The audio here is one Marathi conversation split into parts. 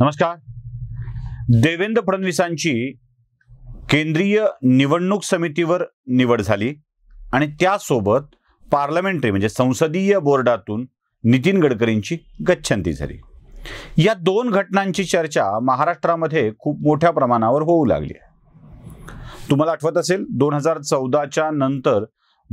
नमस्कार देवेंद्र फडणवीसांची केंद्रीय निवडणूक समितीवर निवड झाली आणि त्यासोबत पार्लमेंटरी म्हणजे संसदीय बोर्डातून नितीन गडकरींची गच्छंती झाली या दोन घटनांची चर्चा महाराष्ट्रामध्ये खूप मोठ्या प्रमाणावर होऊ लागली आहे तुम्हाला आठवत असेल दोन हजार चौदाच्या नंतर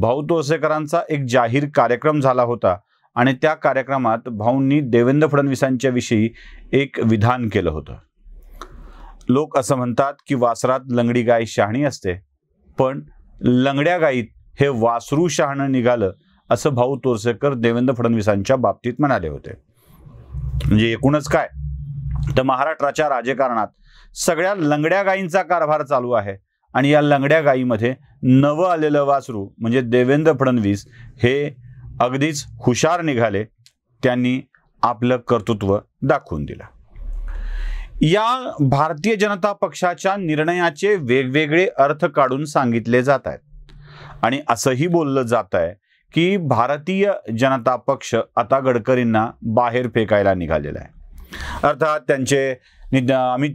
भाऊ तोसेकरांचा एक जाहीर कार्यक्रम झाला होता आणि त्या कार्यक्रमात भाऊंनी देवेंद्र फडणवीसांच्या विषयी एक विधान केलं होतं लोक असं म्हणतात की वासरात लंगडी गाय शहाणी असते पण लंगड्या गायीत हे वासरू शहाणं निघालं असं भाऊ तोरसेकर देवेंद्र फडणवीसांच्या बाबतीत म्हणाले होते म्हणजे एकूणच काय तर महाराष्ट्राच्या राजकारणात सगळ्या लंगड्या गायींचा कारभार चालू आहे आणि या लंगड्या गायीमध्ये नवं आलेलं वासरू म्हणजे देवेंद्र फडणवीस हे अगदीच हुशार निघाले त्यांनी आपलं कर्तृत्व दाखवून दिलं या भारतीय जनता पक्षाच्या निर्णयाचे वेगवेगळे अर्थ काढून सांगितले जात आहेत आणि असंही बोललं जात आहे की भारतीय जनता पक्ष आता गडकरींना बाहेर फेकायला निघालेला आहे अर्थात त्यांचे अमित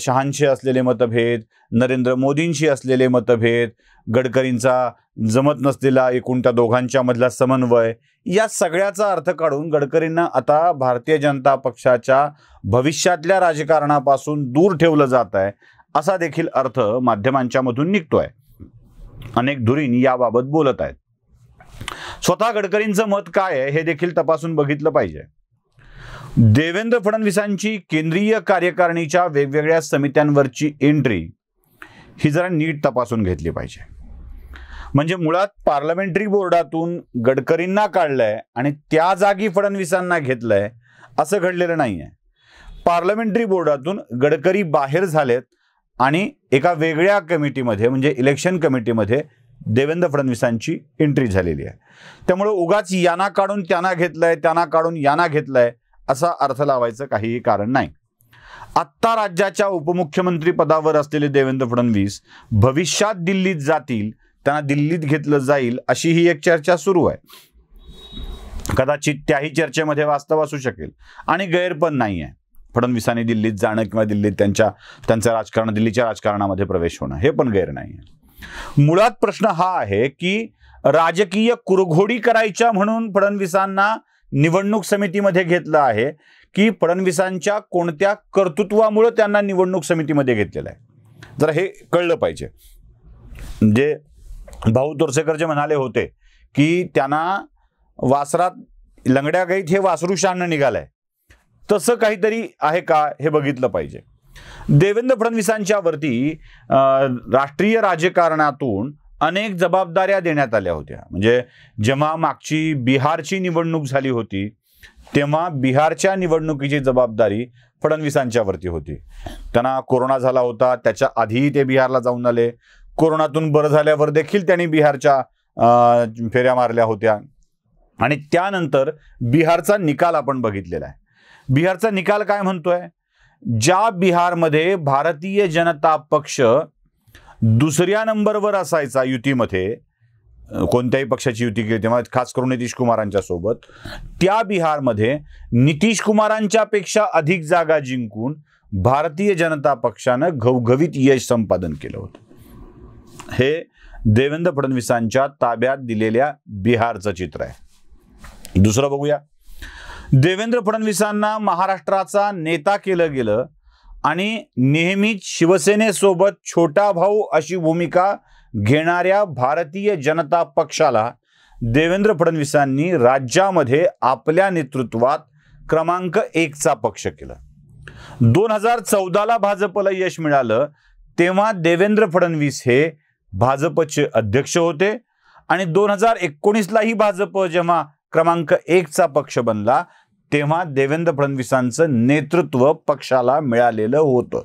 शहांशी असलेले मतभेद नरेंद्र मोदींशी असलेले मतभेद गडकरींचा जमत नसलेला एकूण त्या दोघांच्या मधला समन्वय या सगळ्याचा अर्थ काढून गडकरींना आता भारतीय जनता पक्षाच्या भविष्यातल्या राजकारणापासून दूर ठेवलं जात आहे असा देखील अर्थ माध्यमांच्या मधून निघतोय अनेक धुरीन याबाबत बोलत आहेत स्वतः गडकरींचं मत काय आहे हे देखील तपासून बघितलं पाहिजे देवेंद्र फडणवीसांची केंद्रीय कार्यकारिणीच्या वेगवेगळ्या समित्यांवरची एंट्री ही जरा नीट तपासून घेतली पाहिजे म्हणजे मुळात पार्लमेंटरी बोर्डातून गडकरींना काढलंय आणि त्या जागी फडणवीसांना घेतलंय असं घडलेलं नाही आहे पार्लमेंटरी बोर्डातून गडकरी बाहेर झालेत आणि एका वेगळ्या कमिटीमध्ये म्हणजे इलेक्शन कमिटीमध्ये देवेंद्र फडणवीसांची एंट्री झालेली आहे त्यामुळे उगाच यांना काढून त्यांना घेतलंय त्यांना काढून यांना घेतलंय असा अर्थ लावायचं काहीही कारण नाही आत्ता राज्याच्या उपमुख्यमंत्री पदावर असलेले देवेंद्र फडणवीस भविष्यात दिल्लीत जातील त्यांना दिल्लीत घेतलं जाईल अशी ही एक चर्चा सुरू आहे कदाचित त्याही चर्चेमध्ये वास्तव असू शकेल आणि गैर पण नाही आहे फडणवीसांनी दिल्लीत जाणं किंवा दिल्लीत त्यांच्या त्यांचं राजकारण दिल्लीच्या राजकारणामध्ये प्रवेश होणं हे पण गैर नाही आहे मुळात प्रश्न हा आहे की राजकीय कुरघोडी करायच्या म्हणून फडणवीसांना निवडणूक समितीमध्ये घेतलं आहे की फडणवीसांच्या कोणत्या कर्तृत्वामुळं त्यांना निवडणूक समितीमध्ये घेतलेलं आहे जर हे कळलं पाहिजे जे भाऊ तोरसेकर जे म्हणाले होते की त्यांना वासरात लंगड्या गाईत हे वासरू शहाणं निघालंय तसं काहीतरी आहे का हे बघितलं पाहिजे देवेंद्र फडणवीसांच्या वरती राष्ट्रीय राजकारणातून अनेक जबाबदाऱ्या देण्यात आल्या होत्या म्हणजे जेव्हा मागची बिहारची निवडणूक झाली होती तेव्हा बिहारच्या निवडणुकीची जबाबदारी फडणवीसांच्यावरती होती त्यांना कोरोना झाला होता त्याच्या आधीही ते बिहारला जाऊन आले कोरोनातून बरं झाल्यावर देखील त्यांनी बिहारच्या फेऱ्या मारल्या होत्या आणि त्यानंतर बिहारचा निकाल आपण बघितलेला आहे बिहारचा निकाल काय म्हणतोय ज्या बिहारमध्ये भारतीय जनता पक्ष दुसऱ्या नंबरवर असायचा युतीमध्ये कोणत्याही पक्षाची युती केली तेव्हा खास करून नितीश कुमारांच्या सोबत त्या बिहारमध्ये नितीश कुमारांच्या पेक्षा अधिक जागा जिंकून भारतीय जनता पक्षानं घवघवीत यश संपादन केलं होतं हे देवेंद्र फडणवीसांच्या ताब्यात दिलेल्या बिहारचं चित्र आहे दुसरं बघूया देवेंद्र फडणवीसांना महाराष्ट्राचा नेता केलं गेलं आणि नेहमीच शिवसेनेसोबत छोटा भाऊ अशी भूमिका घेणाऱ्या भारतीय जनता पक्षाला देवेंद्र फडणवीसांनी राज्यामध्ये आपल्या नेतृत्वात क्रमांक एकचा पक्ष केला दोन हजार चौदाला भाजपला यश मिळालं तेव्हा देवेंद्र फडणवीस हे भाजपचे अध्यक्ष होते आणि दोन हजार एकोणीसलाही भाजप जेव्हा क्रमांक एकचा पक्ष बनला तेव्हा देवेंद्र फडणवीसांचं नेतृत्व पक्षाला मिळालेलं होतं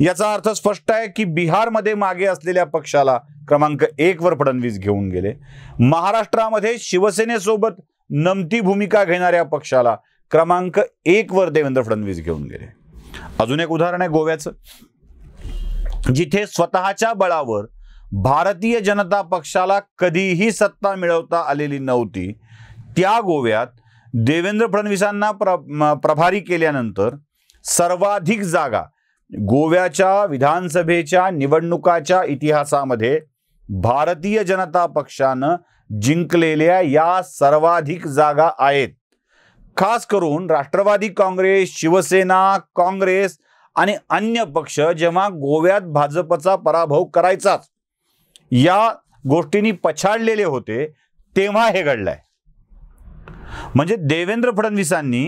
याचा अर्थ स्पष्ट आहे की बिहारमध्ये मागे असलेल्या पक्षाला क्रमांक एक वर फडणवीस घेऊन गेले महाराष्ट्रामध्ये शिवसेनेसोबत नमती भूमिका घेणाऱ्या पक्षाला क्रमांक एक वर देवेंद्र फडणवीस घेऊन गेले अजून एक उदाहरण आहे गोव्याचं जिथे स्वतःच्या बळावर भारतीय जनता पक्षाला कधीही सत्ता मिळवता आलेली नव्हती त्या गोव्यात देवेंद्र फडणवीसांना प्र प्रभारी केल्यानंतर सर्वाधिक जागा गोव्याच्या विधानसभेच्या निवडणुकाच्या इतिहासामध्ये भारतीय जनता पक्षानं जिंकलेल्या या सर्वाधिक जागा आहेत खास करून राष्ट्रवादी काँग्रेस शिवसेना काँग्रेस आणि अन्य पक्ष जेव्हा गोव्यात भाजपचा पराभव करायचाच या गोष्टींनी पछाडलेले होते तेव्हा हे घडलंय म्हणजे देवेंद्र फडणवीसांनी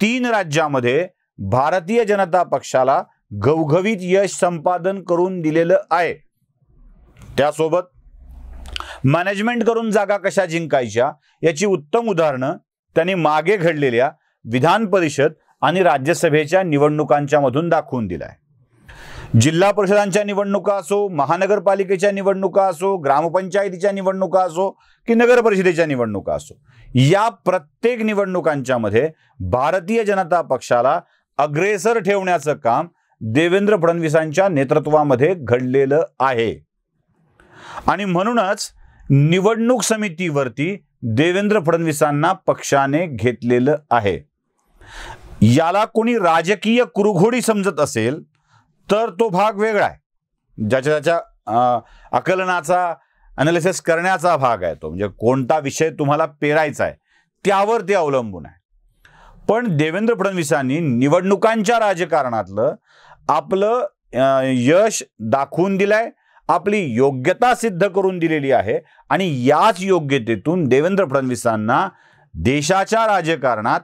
तीन राज्यामध्ये भारतीय जनता पक्षाला घवघवीत यश संपादन करून दिलेलं आहे त्यासोबत मॅनेजमेंट करून जागा कशा जिंकायच्या याची उत्तम उदाहरणं त्यांनी मागे घडलेल्या विधान परिषद आणि राज्यसभेच्या निवडणुकांच्या मधून दाखवून दिलाय जिल्हा परिषदांच्या निवडणुका असो महानगरपालिकेच्या निवडणुका असो ग्रामपंचायतीच्या निवडणुका असो की नगर परिषदेच्या निवडणुका असो या प्रत्येक मध्ये भारतीय जनता पक्षाला अग्रेसर ठेवण्याचं काम देवेंद्र फडणवीसांच्या नेतृत्वामध्ये घडलेलं आहे आणि म्हणूनच निवडणूक समितीवरती देवेंद्र फडणवीसांना पक्षाने घेतलेलं आहे याला कोणी राजकीय कुरघोडी समजत असेल तर तो भाग वेगळा आहे ज्याच्या ज्याच्या आकलनाचा अनालिसिस करण्याचा भाग आहे तो म्हणजे कोणता विषय तुम्हाला पेरायचा आहे त्यावर ते अवलंबून आहे पण देवेंद्र फडणवीसांनी निवडणुकांच्या राजकारणातलं आपलं यश दाखवून दिलंय आपली योग्यता सिद्ध करून दिलेली आहे आणि याच योग्यतेतून देवेंद्र फडणवीसांना देशाच्या राजकारणात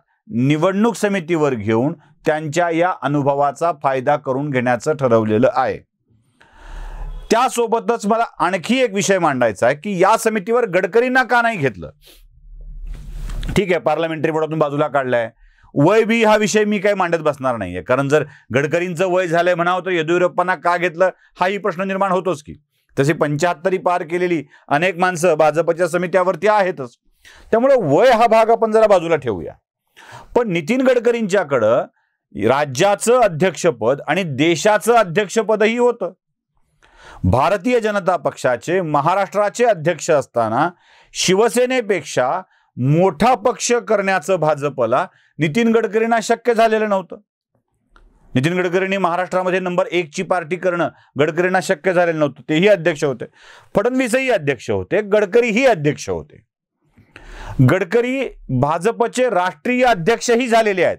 निवडणूक समितीवर घेऊन त्यांच्या या अनुभवाचा फायदा करून घेण्याचं ठरवलेलं आहे त्यासोबतच मला आणखी एक विषय मांडायचा आहे की या समितीवर गडकरींना का नाही घेतलं ठीक आहे पार्लमेंटरी बोर्डातून बाजूला काढलाय वय बी हा विषय मी काही मांडत बसणार नाहीये कारण जर गडकरींचं वय झालंय म्हणावं तर येदियुरप्पांना का घेतलं हाही प्रश्न निर्माण होतोच की तशी पंच्याहत्तरी पार केलेली अनेक माणसं भाजपच्या समित्यावरती आहेतच त्यामुळे वय हा भाग आपण जरा बाजूला ठेवूया पण नितीन गडकरींच्याकडं राज्याचं अध्यक्षपद आणि देशाचं अध्यक्षपदही होतं भारतीय जनता पक्षाचे महाराष्ट्राचे अध्यक्ष असताना शिवसेनेपेक्षा मोठा पक्ष करण्याचं भाजपला नितीन गडकरींना शक्य झालेलं नव्हतं नितीन गडकरींनी महाराष्ट्रामध्ये नंबर ची पार्टी करणं गडकरींना शक्य झालेलं नव्हतं तेही अध्यक्ष होते फडणवीसही अध्यक्ष होते गडकरीही अध्यक्ष होते गडकरी भाजपचे राष्ट्रीय अध्यक्षही झालेले आहेत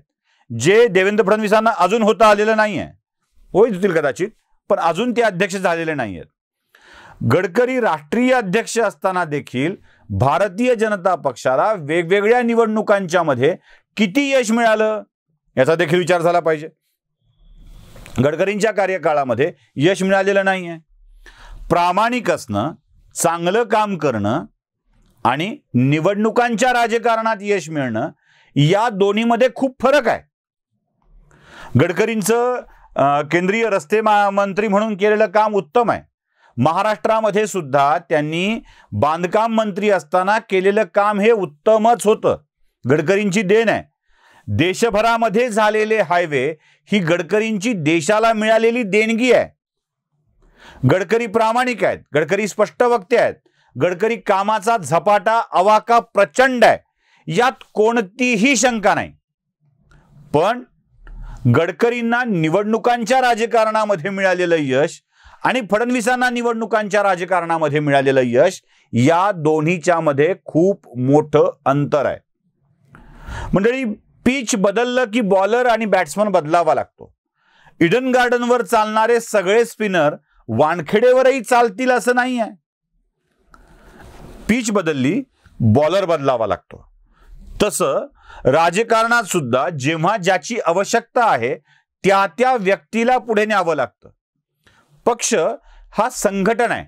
जे देवेंद्र फडणवीसांना अजून होता आलेलं नाही आहे होईल होतील कदाचित पण अजून ते अध्यक्ष झालेले नाही आहेत गडकरी राष्ट्रीय अध्यक्ष असताना देखील भारतीय जनता पक्षाला वेगवेगळ्या निवडणुकांच्या मध्ये किती यश मिळालं याचा देखील विचार झाला पाहिजे गडकरींच्या कार्यकाळामध्ये यश मिळालेलं नाही प्रामाणिक असणं चांगलं काम करणं आणि निवडणुकांच्या राजकारणात यश मिळणं या दोन्हीमध्ये खूप फरक आहे गडकरींचं केंद्रीय रस्ते मंत्री म्हणून केलेलं काम उत्तम आहे महाराष्ट्रामध्ये सुद्धा त्यांनी बांधकाम मंत्री असताना केलेलं काम हे उत्तमच होतं गडकरींची देण आहे देशभरामध्ये झालेले हायवे ही गडकरींची देशाला मिळालेली देणगी आहे गडकरी प्रामाणिक आहेत गडकरी स्पष्ट वक्ते आहेत गडकरी कामाचा झपाटा अवाका प्रचंड आहे यात कोणतीही शंका नाही पण गडकरींना निवडणुकांच्या राजकारणामध्ये मिळालेलं यश आणि फडणवीसांना निवडणुकांच्या राजकारणामध्ये मिळालेलं यश या दोन्हीच्या मध्ये खूप मोठं अंतर आहे मंडळी पिच बदललं की बॉलर आणि बॅट्समन बदलावा लागतो इडन गार्डनवर चालणारे सगळे स्पिनर वानखेडेवरही चालतील असं नाही आहे पीच बदलली बॉलर बदलावा लागतो तसं राजकारणात सुद्धा जेव्हा ज्याची आवश्यकता आहे त्या त्या व्यक्तीला पुढे न्यावं लागतं पक्ष हा संघटन आहे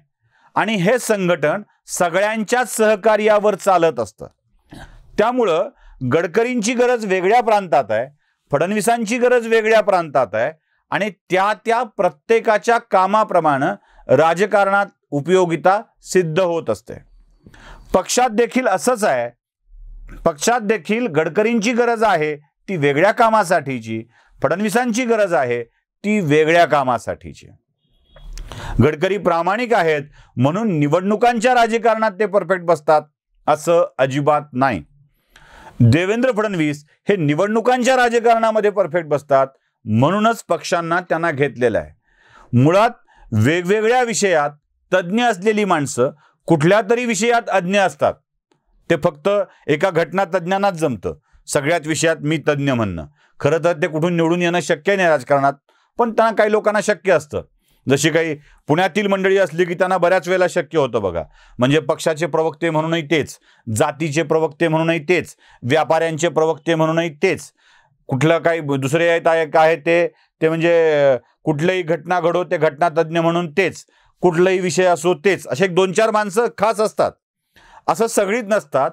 आणि हे संघटन सगळ्यांच्याच सहकार्यावर चालत असतं त्यामुळं गडकरींची गरज वेगळ्या प्रांतात आहे फडणवीसांची गरज वेगळ्या प्रांतात आहे आणि त्या त्या प्रत्येकाच्या कामाप्रमाणे राजकारणात उपयोगिता सिद्ध होत असते पक्षात देखील असंच आहे पक्षात देखील गडकरींची गरज आहे ती वेगळ्या कामासाठीची फडणवीसांची गरज आहे ती वेगळ्या कामासाठीची गडकरी प्रामाणिक आहेत म्हणून निवडणुकांच्या राजकारणात ते परफेक्ट बसतात असं अजिबात नाही देवेंद्र फडणवीस हे निवडणुकांच्या राजकारणामध्ये परफेक्ट बसतात म्हणूनच पक्षांना त्यांना घेतलेलं आहे मुळात वेगवेगळ्या विषयात तज्ज्ञ असलेली माणसं कुठल्या तरी विषयात अज्ञ असतात ते फक्त एका घटना तज्ज्ञांनाच जमतं सगळ्यात विषयात मी तज्ज्ञ म्हणणं खरं तर ते कुठून निवडून येणं शक्य नाही राजकारणात पण त्यांना काही लोकांना शक्य असतं जशी काही पुण्यातील मंडळी असली की त्यांना बऱ्याच वेळेला शक्य होतं बघा म्हणजे पक्षाचे प्रवक्ते म्हणूनही तेच जातीचे प्रवक्ते म्हणूनही तेच व्यापाऱ्यांचे प्रवक्ते म्हणूनही तेच कुठलं काही दुसरे आहेत आहे ते ते म्हणजे कुठलीही घटना घडो ते घटनातज्ञ म्हणून तेच कुठलाही विषय असो तेच असे दोन चार माणसं खास असतात असं सगळीच नसतात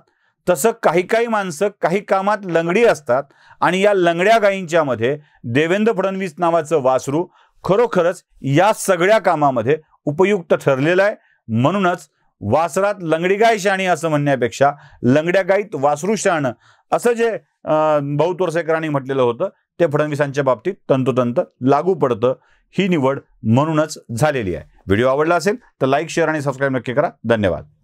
तसं काही काही माणसं काही कामात लंगडी असतात आणि या लंगड्या गायींच्यामध्ये देवेंद्र फडणवीस नावाचं वासरू खरोखरच या सगळ्या कामामध्ये उपयुक्त ठरलेलं आहे म्हणूनच वासरात लंगडी गाय शाणी असं म्हणण्यापेक्षा लंगड्या गायीत वासरू शाण असं जे बहुतोरसेकरांनी म्हटलेलं होतं ते फडणवीसांच्या बाबतीत तंतोतंत लागू पडतं ही निवड म्हणूनच झालेली आहे व्हिडिओ आवडला असेल तर लाईक शेअर आणि सबस्क्राईब नक्की करा धन्यवाद